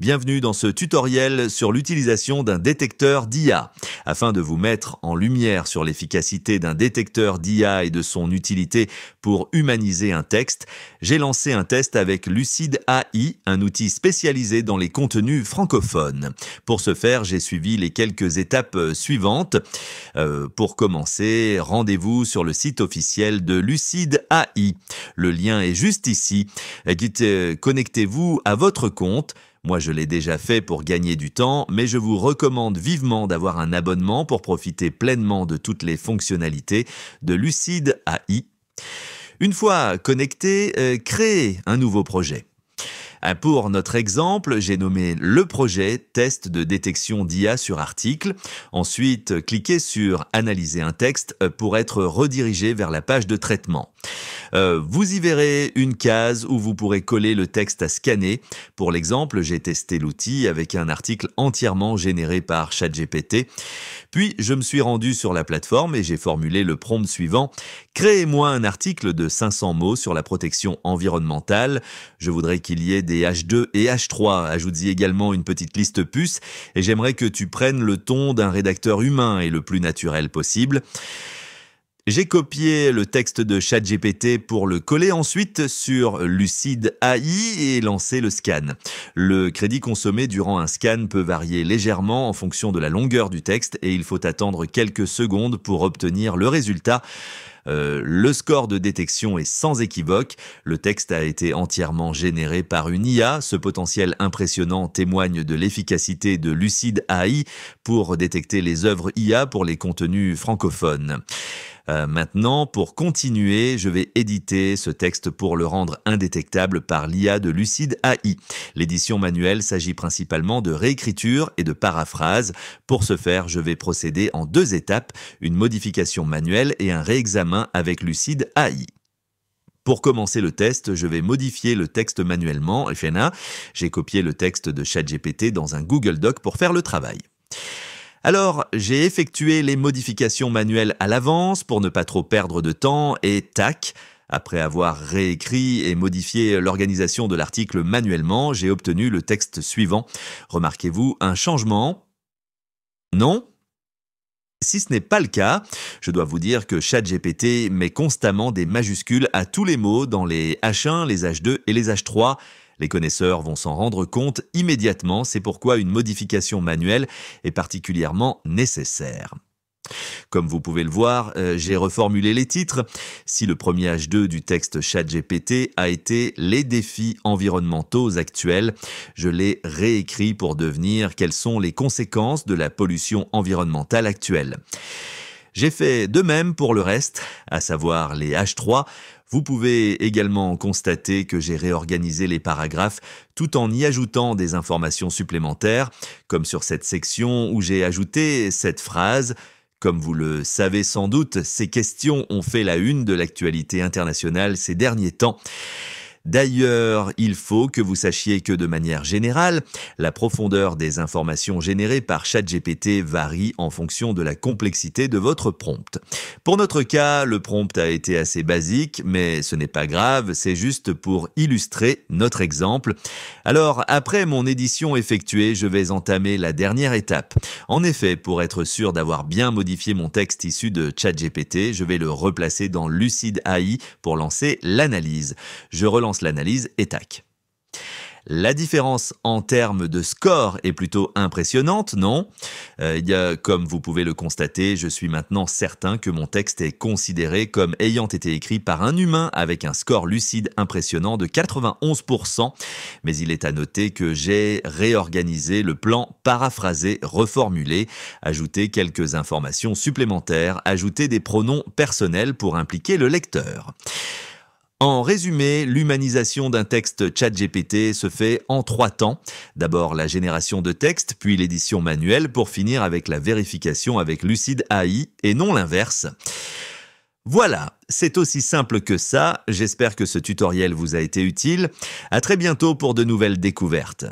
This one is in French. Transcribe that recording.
Bienvenue dans ce tutoriel sur l'utilisation d'un détecteur d'IA. Afin de vous mettre en lumière sur l'efficacité d'un détecteur d'IA et de son utilité pour humaniser un texte, j'ai lancé un test avec Lucide AI, un outil spécialisé dans les contenus francophones. Pour ce faire, j'ai suivi les quelques étapes suivantes. Euh, pour commencer, rendez-vous sur le site officiel de Lucide AI. Le lien est juste ici. Euh, euh, connectez-vous à votre compte moi, je l'ai déjà fait pour gagner du temps, mais je vous recommande vivement d'avoir un abonnement pour profiter pleinement de toutes les fonctionnalités de Lucide AI. Une fois connecté, euh, créez un nouveau projet. Ah, pour notre exemple, j'ai nommé le projet test de détection d'IA sur article. Ensuite, cliquez sur analyser un texte pour être redirigé vers la page de traitement. Euh, vous y verrez une case où vous pourrez coller le texte à scanner. Pour l'exemple, j'ai testé l'outil avec un article entièrement généré par ChatGPT. Puis, je me suis rendu sur la plateforme et j'ai formulé le prompt suivant. Créez-moi un article de 500 mots sur la protection environnementale. Je voudrais qu'il y ait des H2 et H3. Ajoute-y également une petite liste puce et j'aimerais que tu prennes le ton d'un rédacteur humain et le plus naturel possible. J'ai copié le texte de ChatGPT pour le coller ensuite sur Lucide AI et lancer le scan. Le crédit consommé durant un scan peut varier légèrement en fonction de la longueur du texte et il faut attendre quelques secondes pour obtenir le résultat. Euh, le score de détection est sans équivoque. Le texte a été entièrement généré par une IA. Ce potentiel impressionnant témoigne de l'efficacité de Lucide AI pour détecter les œuvres IA pour les contenus francophones. Euh, maintenant, pour continuer, je vais éditer ce texte pour le rendre indétectable par l'IA de Lucide AI. L'édition manuelle s'agit principalement de réécriture et de paraphrase. Pour ce faire, je vais procéder en deux étapes, une modification manuelle et un réexamen avec Lucide AI. Pour commencer le test, je vais modifier le texte manuellement, FNA. J'ai copié le texte de ChatGPT dans un Google Doc pour faire le travail. Alors, j'ai effectué les modifications manuelles à l'avance pour ne pas trop perdre de temps et tac, après avoir réécrit et modifié l'organisation de l'article manuellement, j'ai obtenu le texte suivant. Remarquez-vous un changement Non si ce n'est pas le cas, je dois vous dire que ChatGPT met constamment des majuscules à tous les mots dans les H1, les H2 et les H3. Les connaisseurs vont s'en rendre compte immédiatement, c'est pourquoi une modification manuelle est particulièrement nécessaire. Comme vous pouvez le voir, euh, j'ai reformulé les titres. Si le premier H2 du texte ChatGPT a été Les défis environnementaux actuels, je l'ai réécrit pour devenir Quelles sont les conséquences de la pollution environnementale actuelle. J'ai fait de même pour le reste, à savoir les H3, vous pouvez également constater que j'ai réorganisé les paragraphes tout en y ajoutant des informations supplémentaires, comme sur cette section où j'ai ajouté cette phrase comme vous le savez sans doute, ces questions ont fait la une de l'actualité internationale ces derniers temps. D'ailleurs, il faut que vous sachiez que de manière générale, la profondeur des informations générées par ChatGPT varie en fonction de la complexité de votre prompt. Pour notre cas, le prompt a été assez basique, mais ce n'est pas grave, c'est juste pour illustrer notre exemple. Alors, après mon édition effectuée, je vais entamer la dernière étape. En effet, pour être sûr d'avoir bien modifié mon texte issu de ChatGPT, je vais le replacer dans Lucid AI pour lancer l'analyse. Je relance l'analyse et tac. La différence en termes de score est plutôt impressionnante, non euh, Comme vous pouvez le constater, je suis maintenant certain que mon texte est considéré comme ayant été écrit par un humain avec un score lucide impressionnant de 91%, mais il est à noter que j'ai réorganisé le plan paraphrasé, reformulé, ajouté quelques informations supplémentaires, ajouté des pronoms personnels pour impliquer le lecteur. En résumé, l'humanisation d'un texte ChatGPT se fait en trois temps. D'abord la génération de texte, puis l'édition manuelle, pour finir avec la vérification avec Lucide AI, et non l'inverse. Voilà, c'est aussi simple que ça. J'espère que ce tutoriel vous a été utile. À très bientôt pour de nouvelles découvertes.